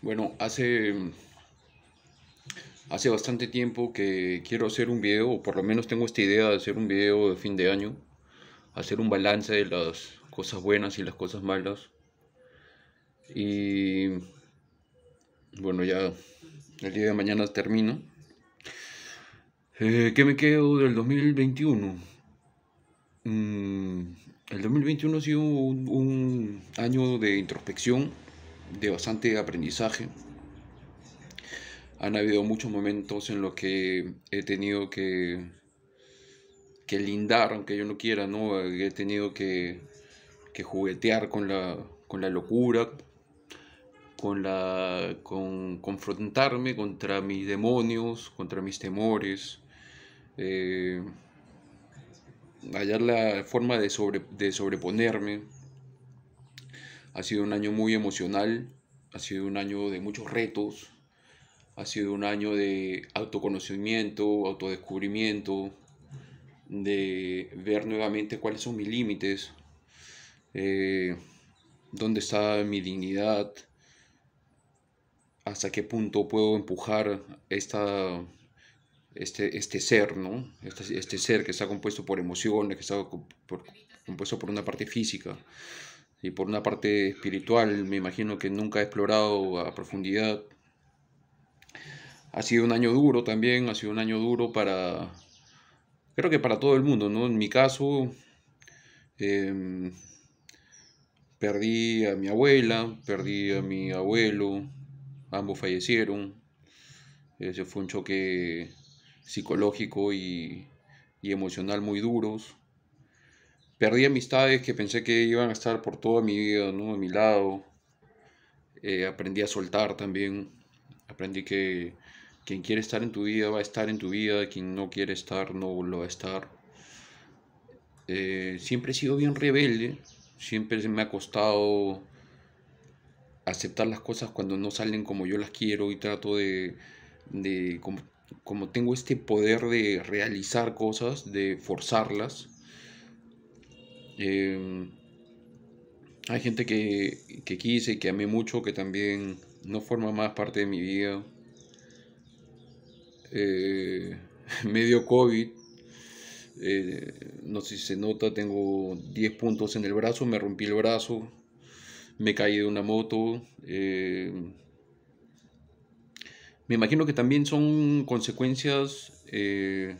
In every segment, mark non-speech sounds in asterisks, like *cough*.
Bueno, hace, hace bastante tiempo que quiero hacer un video, o por lo menos tengo esta idea de hacer un video de fin de año, hacer un balance de las cosas buenas y las cosas malas. Y bueno, ya el día de mañana termino. Eh, ¿Qué me quedo del 2021? Mm, el 2021 ha sido un año de introspección de bastante aprendizaje. Han habido muchos momentos en los que he tenido que, que lindar, aunque yo no quiera, ¿no? He tenido que, juguetear con la, con la locura, con, la, con confrontarme contra mis demonios, contra mis temores, eh, hallar la forma de sobreponerme ha sido un año muy emocional, ha sido un año de muchos retos, ha sido un año de autoconocimiento, autodescubrimiento, de ver nuevamente cuáles son mis límites, eh, dónde está mi dignidad, hasta qué punto puedo empujar esta, este, este ser, ¿no? Este, este, ser que está compuesto por emociones, que está compuesto por una parte física, y por una parte espiritual, me imagino que nunca he explorado a profundidad. Ha sido un año duro también, ha sido un año duro para, creo que para todo el mundo, ¿no? En mi caso, em, perdí a mi abuela, perdí a mi abuelo, ambos fallecieron. Ese fue un choque psicológico y, y emocional muy duros. Perdí amistades que pensé que iban a estar por toda mi vida, ¿no? A mi lado. Eh, aprendí a soltar también. Aprendí que quien quiere estar en tu vida va a estar en tu vida, quien no quiere estar no lo va a estar. Eh, siempre he sido bien rebelde, siempre me ha costado aceptar las cosas cuando no salen como yo las quiero y trato de, como, como tengo este poder de realizar cosas, de forzarlas Em, hay gente que, quise que amé mucho que también no forma más parte de mi vida. Eh, *laughs* medio COVID, eh, no sé si se nota, tengo 10 puntos en el brazo, me rompí el brazo, me caí de una moto. Eh, me imagino que también son consecuencias eh,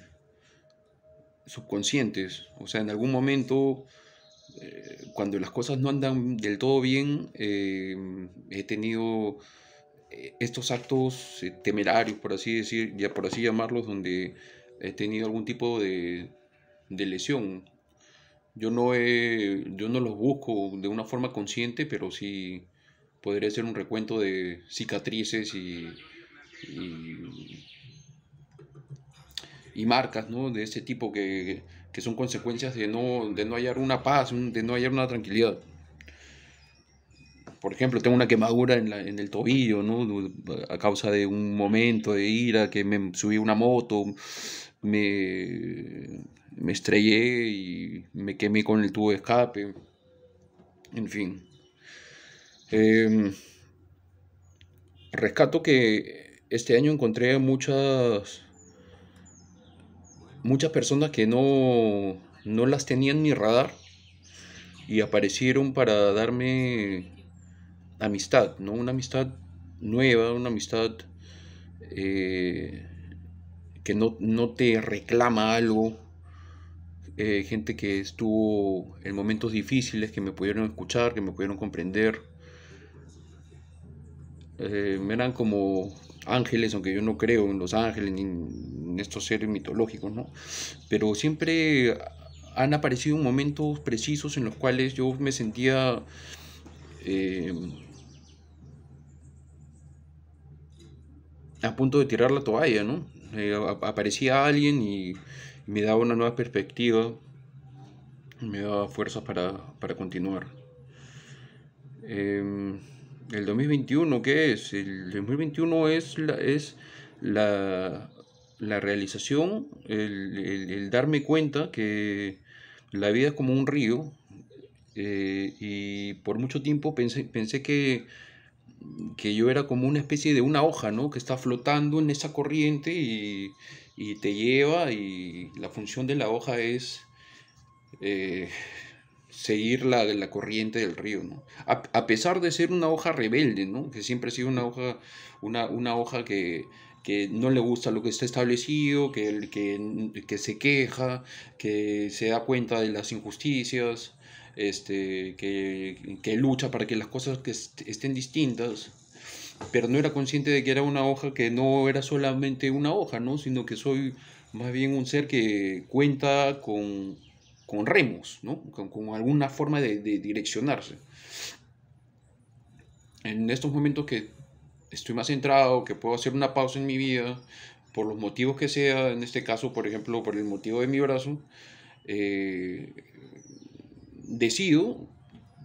subconscientes, o sea, en algún momento eh, cuando las cosas no andan del todo bien, eh, he tenido eh, estos actos temerarios, por así decir, ya por así llamarlos, donde he tenido algún tipo de, lesión. Yo no, he, yo no los busco de una forma consciente, pero sí podría ser un recuento de cicatrices y, marcas de ese tipo que, que son consecuencias de no, de no hallar una paz, de no hallar una tranquilidad. Por ejemplo, tengo una quemadura en, la, en el tobillo, ¿no? A causa de un momento de ira, que me subí a una moto, me, me estrellé y me quemé con el tubo de escape. En fin. Em, rescato que este año encontré muchas muchas personas que no, no las tenían ni radar y aparecieron para darme amistad, ¿no? Una amistad nueva, una amistad eh, que no, te reclama algo. Eh, gente que estuvo en momentos difíciles, que me pudieron escuchar, que me pudieron comprender. Me eh, eran como ángeles, aunque yo no creo en los ángeles, ni, estos seres mitológicos, ¿no? Pero siempre han aparecido momentos precisos en los cuales yo me sentía... Eh, a punto de tirar la toalla, ¿no? Eh, aparecía alguien y me daba una nueva perspectiva, me daba fuerzas para, para continuar. Em, el 2021, ¿qué es? El 2021 es es la la realización, el, darme cuenta que la vida es como un río eh, y por mucho tiempo pensé, pensé que, que yo era como una especie de una hoja, ¿no? Que está flotando en esa corriente y, te lleva y la función de la hoja es eh, seguir la, la corriente del río, ¿no? A, pesar de ser una hoja rebelde, ¿no? Que siempre ha sido una hoja, una hoja que que no le gusta lo que está establecido, que, que, que se queja, que se da cuenta de las injusticias, este, que, lucha para que las cosas que estén distintas pero no era consciente de que era una hoja que no era solamente una hoja, ¿no? Sino que soy más bien un ser que cuenta con, remos, Con, alguna forma de, de, direccionarse. En estos momentos que estoy más centrado, que puedo hacer una pausa en mi vida, por los motivos que sea, en este caso, por ejemplo, por el motivo de mi brazo, eh, decido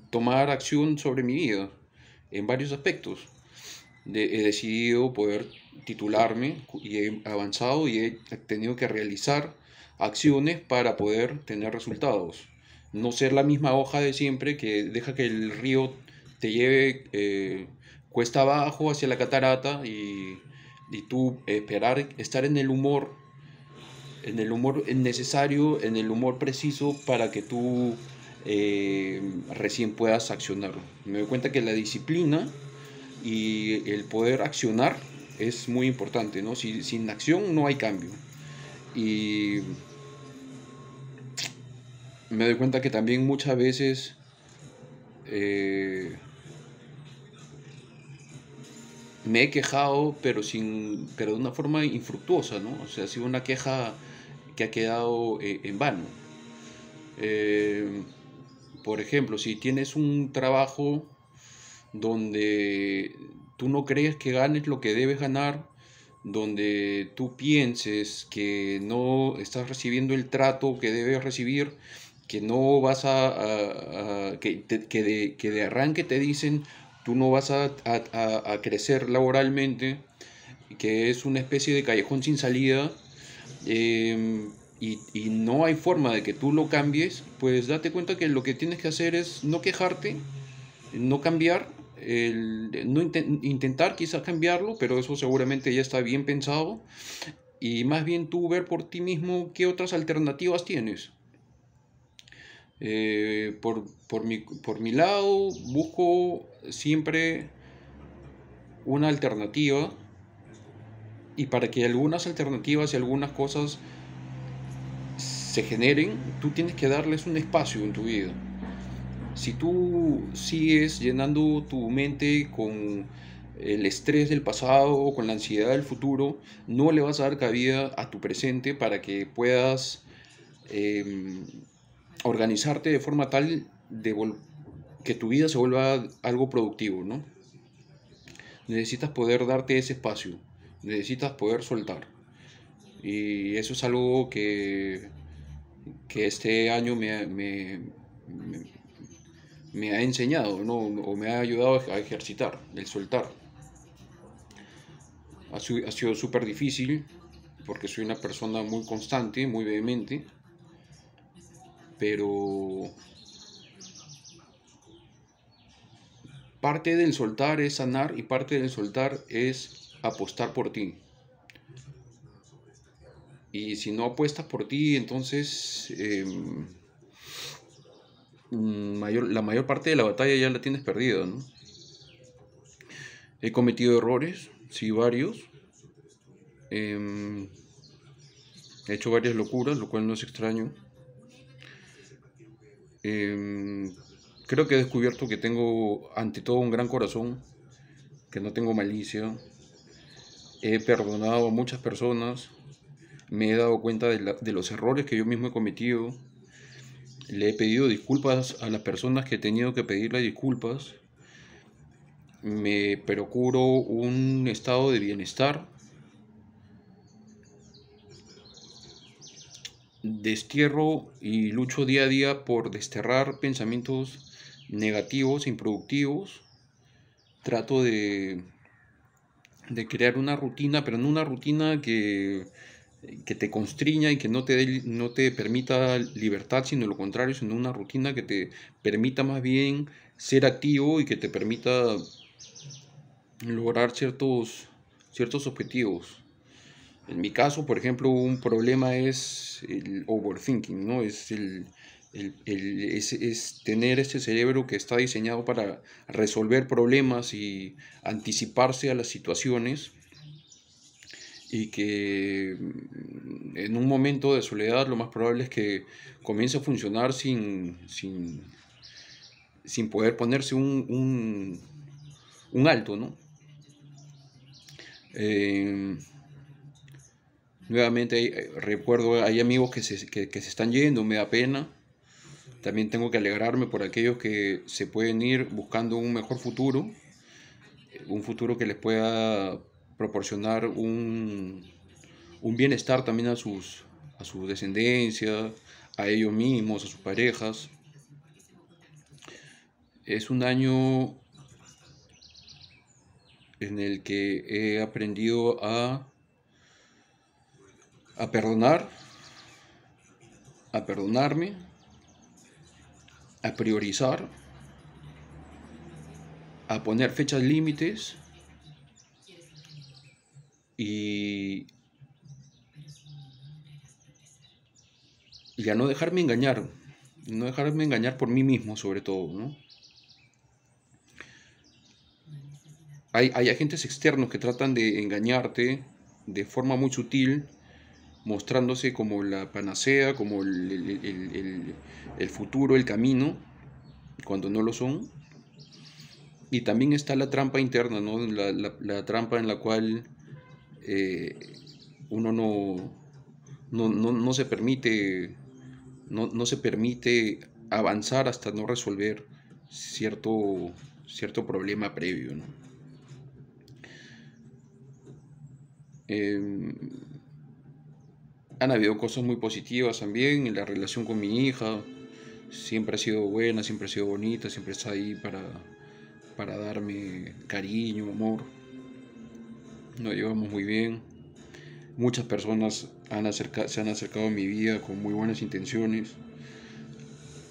tomar acción sobre mi vida en varios aspectos. he decidido poder titularme y he avanzado y he tenido que realizar acciones para poder tener resultados. No ser la misma hoja de siempre que deja que el río te lleve eh, cuesta abajo hacia la catarata y, tú esperar estar en el humor, en el humor necesario, en el humor preciso para que tú eh, recién puedas accionar. Me doy cuenta que la disciplina y el poder accionar es muy importante, ¿no? sin acción no hay cambio. Y me doy cuenta que también muchas veces eh, me he quejado, pero, sin, pero de una forma infructuosa, ¿no? O sea, ha sido una queja que ha quedado eh, en vano. Eh, por ejemplo, si tienes un trabajo donde tú no crees que ganes lo que debes ganar, donde tú pienses que no estás recibiendo el trato que debes recibir, que no vas a, que, de, que de arranque te dicen, tú no vas a, crecer laboralmente, que es una especie de callejón sin salida, em, y, no hay forma de que tú lo cambies, pues date cuenta que lo que tienes que hacer es no quejarte, no cambiar, no intentar quizás cambiarlo, pero eso seguramente ya está bien pensado, y más bien tú ver por ti mismo qué otras alternativas tienes. Eh, por, mi, por mi lado, busco siempre una alternativa y para que algunas alternativas y algunas cosas se generen, tú tienes que darles un espacio en tu vida. Si tú sigues llenando tu mente con el estrés del pasado, o con la ansiedad del futuro, no le vas a dar cabida a tu presente para que puedas em, organizarte de forma tal de que tu vida se vuelva algo productivo, ¿no? Necesitas poder darte ese espacio, necesitas poder soltar. Y eso es algo que, que este año me, me, ha enseñado, O me ha ayudado a ejercitar, el soltar. Ha, ha sido súper difícil porque soy una persona muy constante, muy vehemente pero parte del soltar es sanar y parte del soltar es apostar por ti. Y si no apuestas por ti, entonces em, mayor, la mayor parte de la batalla ya la tienes perdida. He cometido errores, sí, varios. Em, he hecho varias locuras, lo cual no es extraño. Em, creo que he descubierto que tengo ante todo un gran corazón, que no tengo malicia. He perdonado a muchas personas, me he dado cuenta de, de los errores que yo mismo he cometido. Le he pedido disculpas a las personas que he tenido que pedirle disculpas. Me procuro un estado de bienestar Destierro y lucho día a día por desterrar pensamientos negativos, improductivos. Trato de, de crear una rutina, pero no una rutina que, que te constriña y que no te, no te permita libertad, sino lo contrario, sino una rutina que te permita más bien ser activo y que te permita lograr ciertos, ciertos objetivos. En mi caso, por ejemplo, un problema es el overthinking, ¿no? Es, el, es, tener este cerebro que está diseñado para resolver problemas y anticiparse a las situaciones y que mm, en un momento de soledad lo más probable es que comience a funcionar sin, sin, poder ponerse un, un, un alto, ¿no? Eh, Nuevamente eh, recuerdo, hay amigos que se, están yendo, me da pena. También tengo que alegrarme por aquellos que se pueden ir buscando un mejor futuro, un futuro que les pueda proporcionar un, bienestar también a, sus, a a ellos mismos, a sus parejas. Es un año en el que he aprendido a a perdonar, a perdonarme, a priorizar, a poner fechas límites y, a no dejarme engañar, no dejarme engañar por mí mismo sobre todo, ¿no? Hay, hay agentes externos que tratan de engañarte de forma muy sutil mostrándose como la panacea, como el, futuro, el camino, cuando no lo son. Y también está la trampa interna, la, trampa en la cual eh, uno no, no, se permite, no, se permite avanzar hasta no resolver cierto, cierto problema previo. Eh, han habido cosas muy positivas también. En La relación con mi hija siempre ha sido buena, siempre ha sido bonita, siempre está ahí para, para darme cariño, amor. Nos llevamos muy bien. Muchas personas han se han acercado a mi vida con muy buenas intenciones.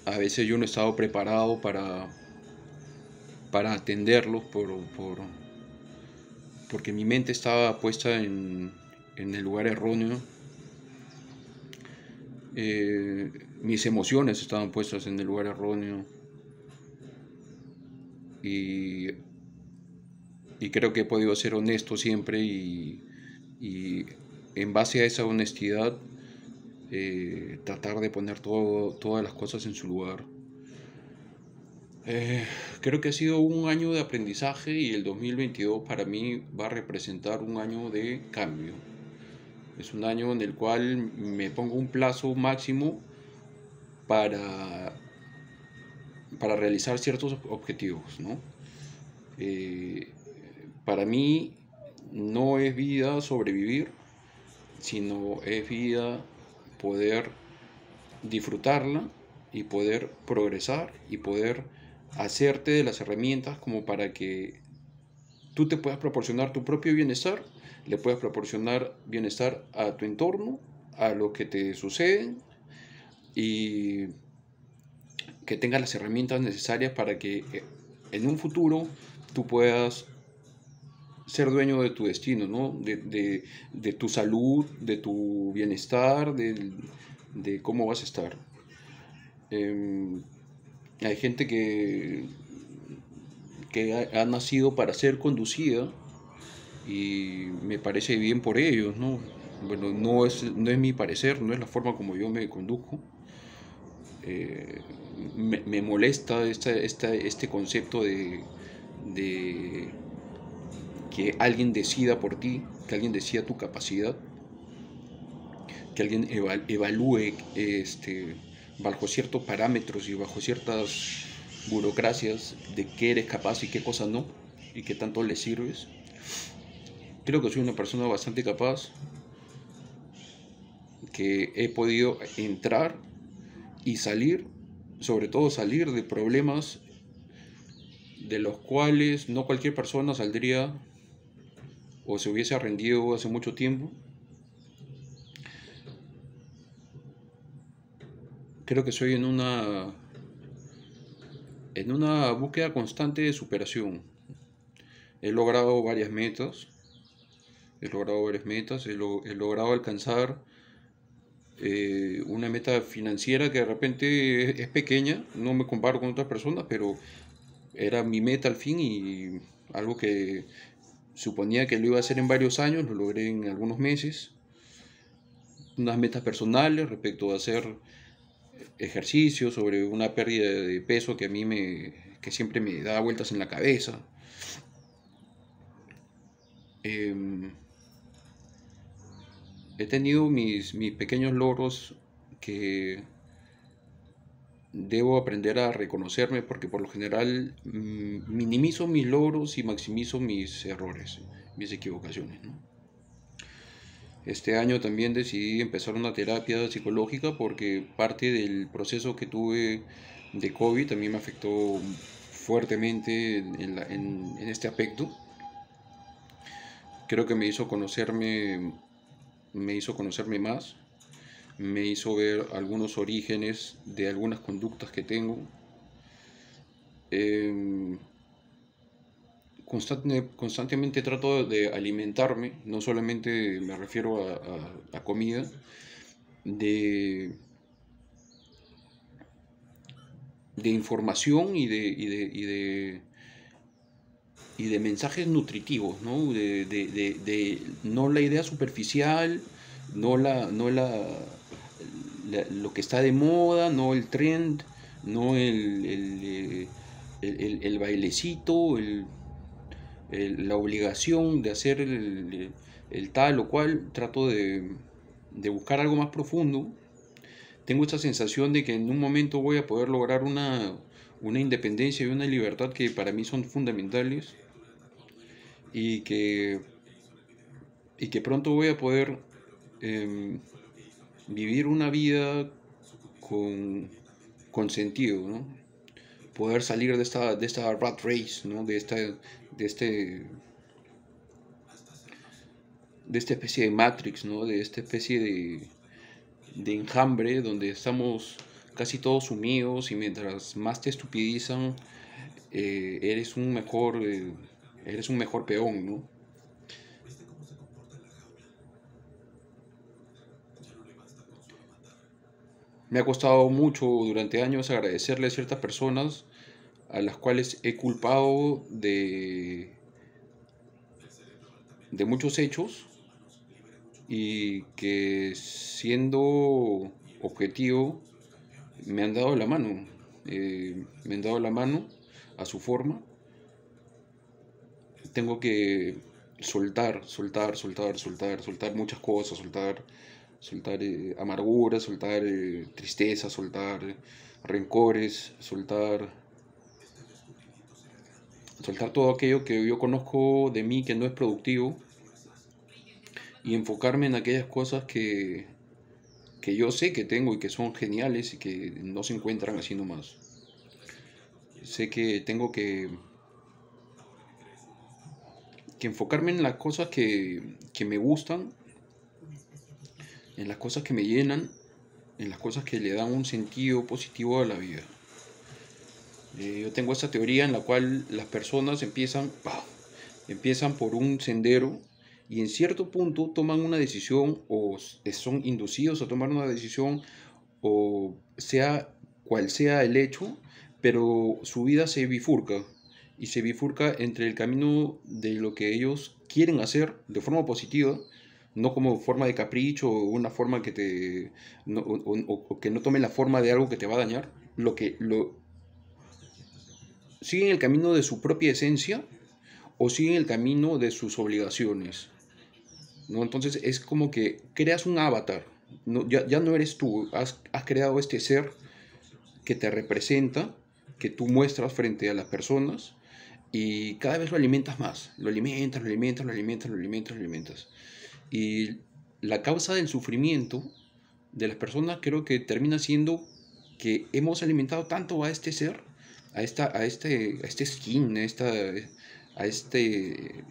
A veces yo no he estado preparado para, para atenderlos por, porque mi mente estaba puesta en, en el lugar erróneo eh, mis emociones estaban puestas en el lugar erróneo. Y, creo que he podido ser honesto siempre y, en base a esa honestidad eh, tratar de poner todas las cosas en su lugar. Eh, creo que ha sido un año de aprendizaje y el 2022 para mí va a representar un año de cambio. Es un año en el cual me pongo un plazo máximo para, para realizar ciertos objetivos, eh, para mí no es vida sobrevivir, sino es vida poder disfrutarla y poder progresar y poder hacerte de las herramientas como para que tú te puedas proporcionar tu propio bienestar le puedes proporcionar bienestar a tu entorno, a lo que te sucede y que tengas las herramientas necesarias para que eh, en un futuro tú puedas ser dueño de tu destino, ¿no? de, tu salud, de tu bienestar, de, cómo vas a estar. Em, hay gente que, que ha nacido para ser conducida y me parece bien por ellos, ¿no? Bueno, no es, no es mi parecer, no es la forma como yo me conduzco. Eh, me, molesta este concepto de, que alguien decida por ti, que alguien decida tu capacidad, que alguien evalúe este, bajo ciertos parámetros y bajo ciertas burocracias de qué eres capaz y qué cosa no, y qué tanto le sirves creo que soy una persona bastante capaz, que he podido entrar y salir, sobre todo salir de problemas de los cuales no cualquier persona saldría o se hubiese rendido hace mucho tiempo. Creo que soy en una en una búsqueda constante de superación. He logrado varias metas he logrado varias metas, he, logrado alcanzar eh, una meta financiera que de repente es, pequeña, no me comparo con otras personas, pero era mi meta al fin y algo que suponía que lo iba a hacer en varios años, lo logré en algunos meses. Unas metas personales respecto a hacer ejercicio, sobre una pérdida de peso que a mí me, que siempre me da vueltas en la cabeza. Em, he tenido mis, mis pequeños logros que debo aprender a reconocerme porque por lo general mm, minimizo mis logros y maximizo mis errores, mis equivocaciones. Este año también decidí empezar una terapia psicológica porque parte del proceso que tuve de COVID también me afectó fuertemente en, en, en este aspecto. Creo que me hizo conocerme me hizo conocerme más, me hizo ver algunos orígenes de algunas conductas que tengo. Em, constantemente trato de alimentarme, no solamente me refiero a, la comida, de, de información y de y de mensajes nutritivos, ¿no? De, de, de, no la idea superficial, no, la, no la, lo que está de moda, no el trend, no el, el, eh, el, bailecito, la obligación de hacer el, tal o cual. Trato de, buscar algo más profundo. Tengo esta sensación de que en un momento voy a poder lograr una, una independencia y una libertad que para mí son fundamentales y que, y que pronto voy a poder em, vivir una vida con, con sentido, ¿no? poder salir de esta, de esta rat race, ¿no? de, esta, de, este, de esta especie de matrix, ¿no? de esta especie de, enjambre donde estamos casi todos sumidos y mientras más te estupidizan, eh, eres un mejor... Eh, Eres un mejor peón, ¿no? Me ha costado mucho durante años agradecerle a ciertas personas a las cuales he culpado de, de muchos hechos y que siendo objetivo me han dado la mano, eh, me han dado la mano a su forma tengo que soltar, soltar, soltar, soltar, soltar muchas cosas, soltar, soltar eh, amargura, soltar eh, tristeza, soltar rencores, soltar, soltar todo aquello que yo conozco de mí que no es productivo y enfocarme en aquellas cosas que, que yo sé que tengo y que son geniales y que no se encuentran así nomás. Sé que tengo que enfocarme en las cosas que, me gustan, en las cosas que me llenan, en las cosas que le dan un sentido positivo a la vida. Eh, yo tengo esta teoría en la cual las personas empiezan, empiezan por un sendero y en cierto punto toman una decisión o son inducidos a tomar una decisión o sea cual sea el hecho, pero su vida se bifurca y se bifurca entre el camino de lo que ellos quieren hacer de forma positiva, no como forma de capricho o una forma que te no, o, que no tome la forma de algo que te va a dañar, lo que lo siguen el camino de su propia esencia o siguen el camino de sus obligaciones. ¿no? Entonces es como que creas un avatar, ya, no eres tú, has creado este ser que te representa, que tú muestras frente a las personas y cada vez lo alimentas más, lo alimentas, lo alimentas, lo alimentas, lo alimentas, lo alimentas. Y la causa del sufrimiento de las personas creo que termina siendo que hemos alimentado tanto a este ser, a, esta, a, este, este skin, a, esta, a este...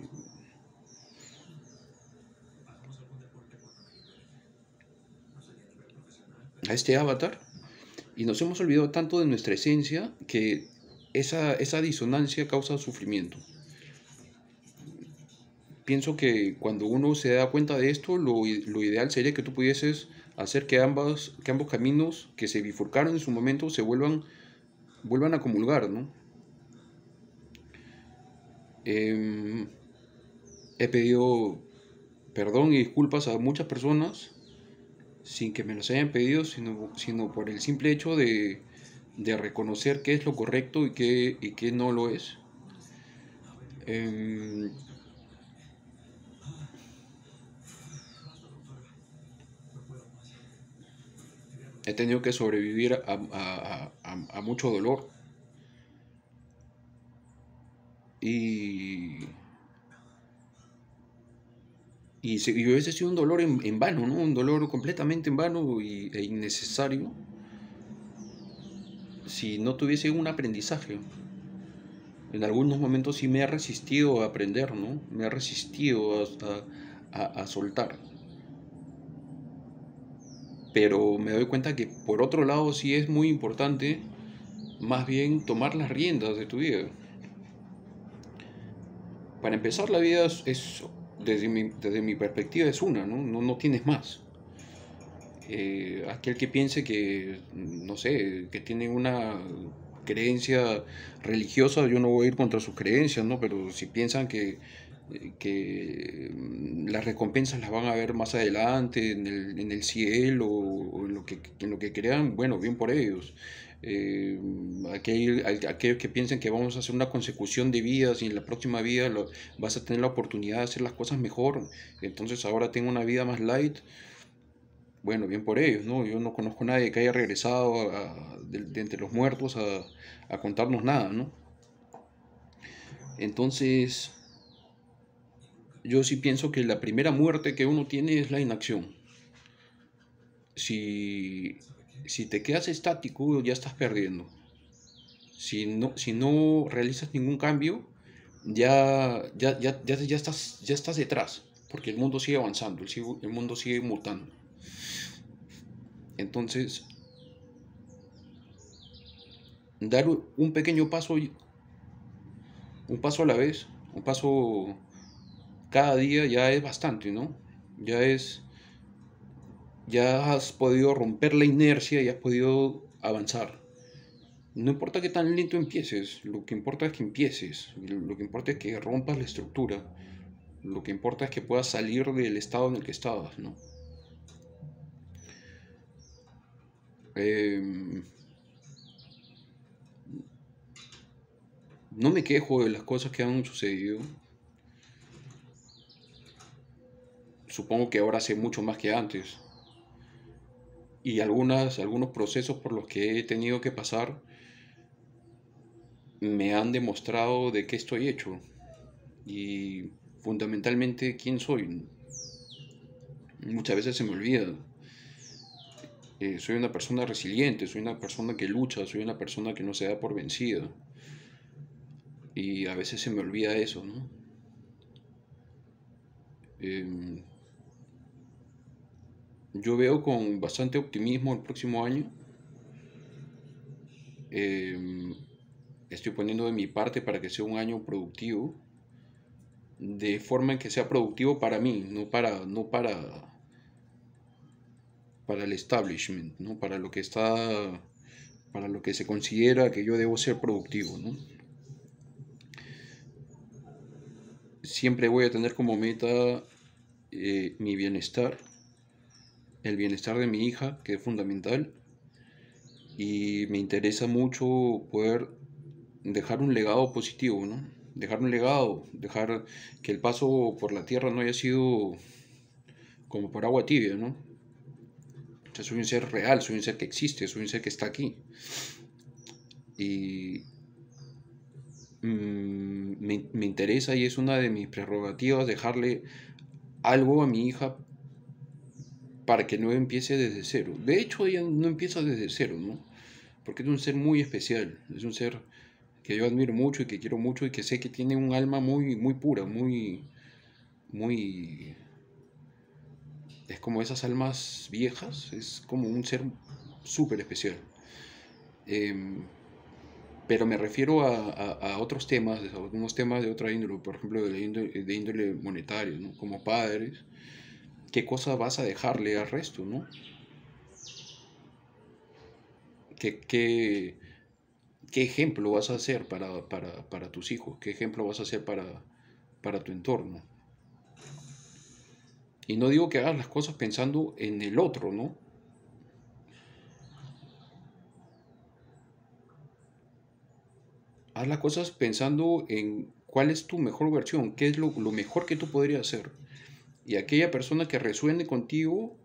a este avatar, y nos hemos olvidado tanto de nuestra esencia que esa, disonancia causa sufrimiento. Pienso que cuando uno se da cuenta de esto, lo, ideal sería que tú pudieses hacer que, ambas, que ambos caminos que se bifurcaron en su momento se vuelvan, vuelvan a comulgar, ¿no? Em, he pedido perdón y disculpas a muchas personas sin que me las hayan pedido, sino, sino por el simple hecho de, de reconocer qué es lo correcto y qué, y no lo es. Em, he tenido que sobrevivir a, mucho dolor. Y, y, y hubiese sido un dolor en, vano, ¿no? Un dolor completamente en vano y, e innecesario si no tuviese un aprendizaje. En algunos momentos sí me ha resistido a aprender, ¿no? Me ha resistido hasta a, soltar. Pero me doy cuenta que por otro lado sí es muy importante más bien tomar las riendas de tu vida. Para empezar la vida es, desde mi, perspectiva es una, No, no tienes más. Eh, aquel que piense que, no sé, que tiene una creencia religiosa, yo no voy a ir contra sus creencias, ¿no? Pero si piensan que, que mm, las recompensas las van a ver más adelante en el, en el cielo o en lo, que, lo que crean, bueno, bien por ellos. Eh, aquel, aquellos que piensen que vamos a hacer una consecución de vidas y en la próxima vida vas a tener la oportunidad de hacer las cosas mejor, entonces ahora tengo una vida más light, bueno, bien por ellos, ¿no? Yo no conozco a nadie que haya regresado de, entre los muertos a, contarnos nada, ¿no? Entonces, yo sí pienso que la primera muerte que uno tiene es la inacción. Si, te quedas estático, ya estás perdiendo. Si no, si no realizas ningún cambio, ya, ya, estás, ya estás detrás, porque el mundo sigue avanzando, el, el mundo sigue mutando. Entonces, dar un pequeño paso, un paso a la vez, un paso cada día ya es bastante, ¿no? Ya es, ya has podido romper la inercia y has podido avanzar. No importa que tan lento empieces, lo que importa es que empieces, lo que importa es que rompas la estructura, lo que importa es que puedas salir del estado en el que estabas, ¿no? Em, no me quejo de las cosas que han sucedido. Supongo que ahora sé mucho más que antes. Y algunas, algunos procesos por los que he tenido que pasar me han demostrado de qué estoy hecho y fundamentalmente quién soy. Muchas veces se me olvida. Eh, soy una persona resiliente, soy una persona que lucha, soy una persona que no se da por vencido. Y a veces se me olvida eso, ¿no? Em, yo veo con bastante optimismo el próximo año. Em, estoy poniendo de mi parte para que sea un año productivo, de forma en que sea productivo para mí, no para, no para para el establishment, para lo que está, para lo que se considera que yo debo ser productivo. Siempre voy a tener como meta eh, mi bienestar, el bienestar de mi hija, que es fundamental, y me interesa mucho poder dejar un legado positivo, ¿no? dejar un legado, dejar que el paso por la tierra no haya sido como por agua tibia, ¿no? soy un ser real, soy un ser que existe, soy un ser que está aquí. Y mm, me, interesa y es una de mis prerrogativas dejarle algo a mi hija para que no empiece desde cero. De hecho, ella no empieza desde cero, ¿no? Porque es un ser muy especial, es un ser que yo admiro mucho y que quiero mucho y que sé que tiene un alma muy, muy pura, muy, muy, es como esas almas viejas, es como un ser súper especial. Em, pero me refiero a, otros temas, a algunos temas de otra índole, por ejemplo, de índole, índole monetario, ¿no? como padres, ¿qué cosa vas a dejarle al resto? ¿no? ¿Qué, qué, ejemplo vas a hacer para, para, tus hijos? ¿Qué ejemplo vas a hacer para, para tu entorno? Y no digo que hagas las cosas pensando en el otro, ¿no? Haz las cosas pensando en cuál es tu mejor versión, qué es lo, mejor que tú podrías hacer. Y aquella persona que resuene contigo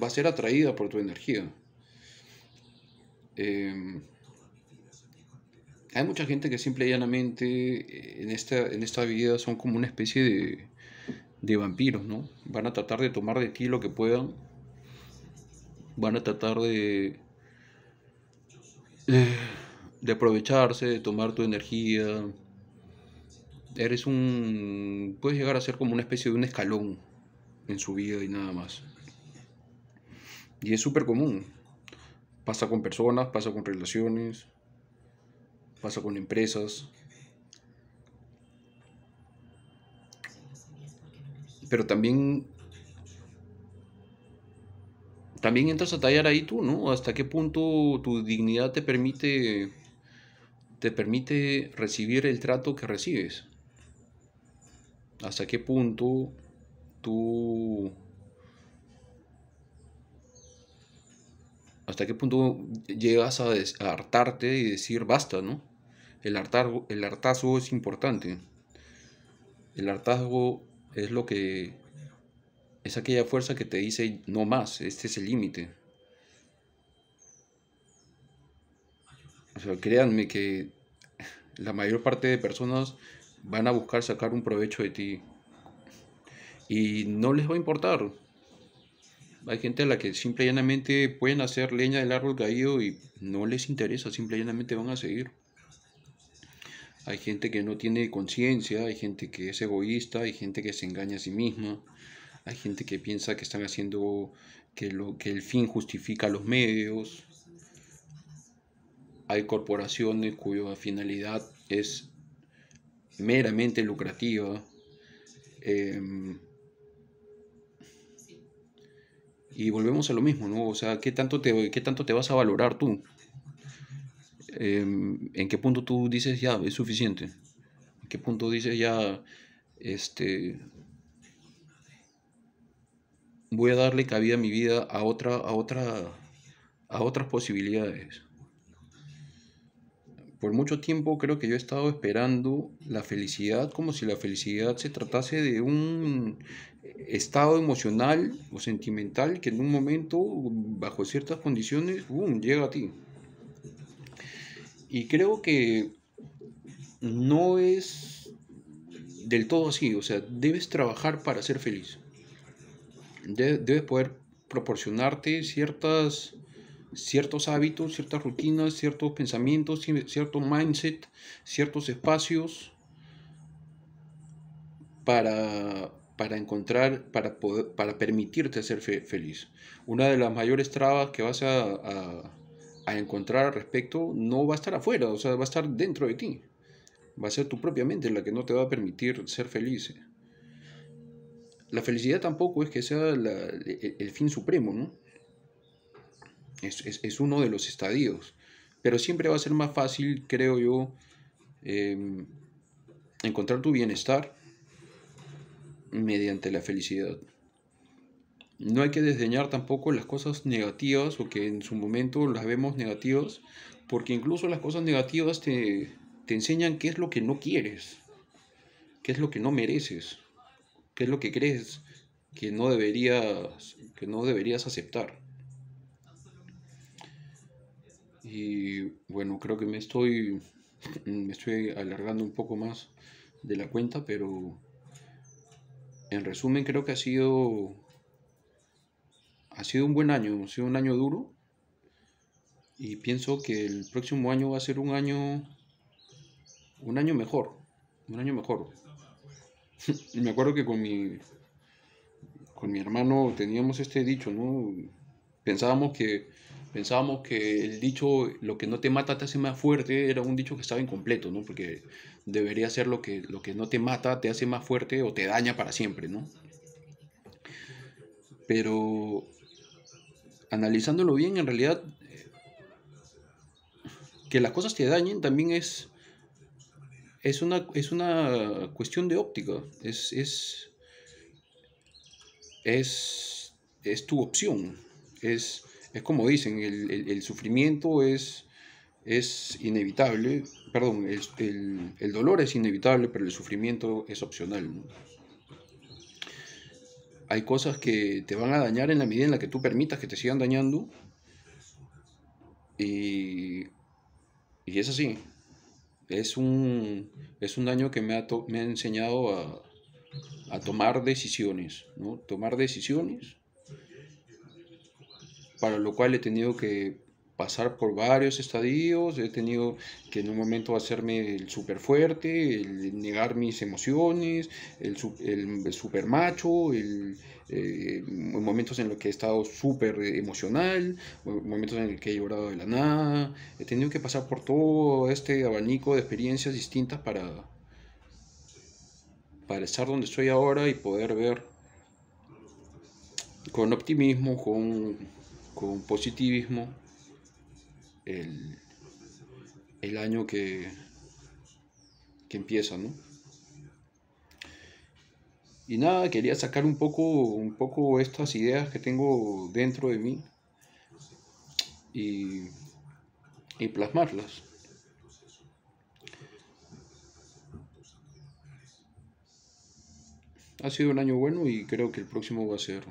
va a ser atraída por tu energía. Em, hay mucha gente que simple y llanamente eh, en esta, en esta vida son como una especie de, de vampiros, ¿no? Van a tratar de tomar de ti lo que puedan. Van a tratar de... de aprovecharse, de tomar tu energía. Eres un... puedes llegar a ser como una especie de un escalón en su vida y nada más. Y es súper común. Pasa con personas, pasa con relaciones, pasa con empresas. pero también también entras a tallar ahí tú, ¿no? ¿Hasta qué punto tu dignidad te permite, te permite recibir el trato que recibes? ¿Hasta qué punto tú... ¿Hasta qué punto llegas a, hartarte y decir basta, ¿no? El, hartar, el hartazgo es importante. El hartazgo es lo que es aquella fuerza que te dice no más, este es el límite. O sea, créanme que la mayor parte de personas van a buscar sacar un provecho de ti y no les va a importar. Hay gente a la que simple y llanamente pueden hacer leña del árbol caído y no les interesa, simple y llanamente van a seguir hay gente que no tiene conciencia, hay gente que es egoísta, hay gente que se engaña a sí misma, hay gente que piensa que están haciendo que, lo, que el fin justifica los medios, hay corporaciones cuya finalidad es meramente lucrativa. Em, y volvemos a lo mismo, ¿no? O sea, ¿qué tanto te, qué tanto te vas a valorar tú? Em, ¿en qué punto tú dices ya es suficiente? ¿En qué punto dices ya, este, voy a darle cabida a mi vida a otra, a otra, a otras posibilidades? Por mucho tiempo creo que yo he estado esperando la felicidad como si la felicidad se tratase de un estado emocional o sentimental que en un momento, bajo ciertas condiciones, llega a ti. Y creo que no es del todo así, o sea, debes trabajar para ser feliz. debes poder proporcionarte ciertas, ciertos hábitos, ciertas rutinas, ciertos pensamientos, cierto mindset, ciertos espacios para, encontrar, para, para permitirte ser feliz. Una de las mayores trabas que vas a a encontrar al respecto no va a estar afuera, o sea, va a estar dentro de ti. Va a ser tu propia mente la que no te va a permitir ser feliz. La felicidad tampoco es que sea e, e, el, fin supremo, ¿no? Es, uno de los estadios. Pero siempre va a ser más fácil, creo yo, em, encontrar tu bienestar mediante la felicidad no hay que desdeñar tampoco las cosas negativas o que en su momento las vemos negativas, porque incluso las cosas negativas te, te enseñan qué es lo que no quieres, qué es lo que no mereces, qué es lo que crees que no deberías, que no deberías aceptar. Y bueno, creo que me estoy, me estoy alargando un poco más de la cuenta, pero en resumen creo que ha sido ha sido un buen año, ha sido un año duro y pienso que el próximo año va a ser un año, un año mejor, un año mejor. *laughs* Me acuerdo que con mi, con mi hermano teníamos este dicho, ¿no? Pensábamos que, pensábamos que el dicho, lo que no te mata te hace más fuerte, era un dicho que estaba incompleto, ¿no? Porque debería ser lo que, lo que no te mata te hace más fuerte o te daña para siempre, ¿no? Pero analizándolo bien, en realidad, eh, que las cosas te dañen también es, es, una, es una cuestión de óptica, es, es, tu opción, es, como dicen, el, sufrimiento es, es inevitable, perdón, el, dolor es inevitable, pero el sufrimiento es opcional hay cosas que te van a dañar en la medida en la que tú permitas que te sigan dañando. Y, es así. Es un, es un daño que me ha, enseñado a, a, tomar decisiones, ¿no? Tomar decisiones, para lo cual he tenido que pasar por varios estadios, he tenido que en un momento hacerme el súper fuerte, el negar mis emociones, el, el, super macho, el, eh, momentos en los que he estado súper emocional, momentos en los que he llorado de la nada, he tenido que pasar por todo este abanico de experiencias distintas para, para estar donde estoy ahora y poder ver con optimismo, con, con positivismo el, año que, que empieza, Y nada, quería sacar un poco, un poco estas ideas que tengo dentro de mí y, y plasmarlas. Ha sido un año bueno y creo que el próximo va a ser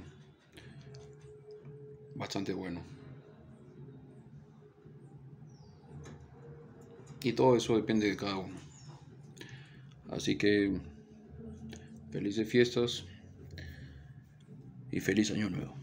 bastante bueno. Y todo eso depende de cada uno. Así que felices fiestas y feliz año nuevo.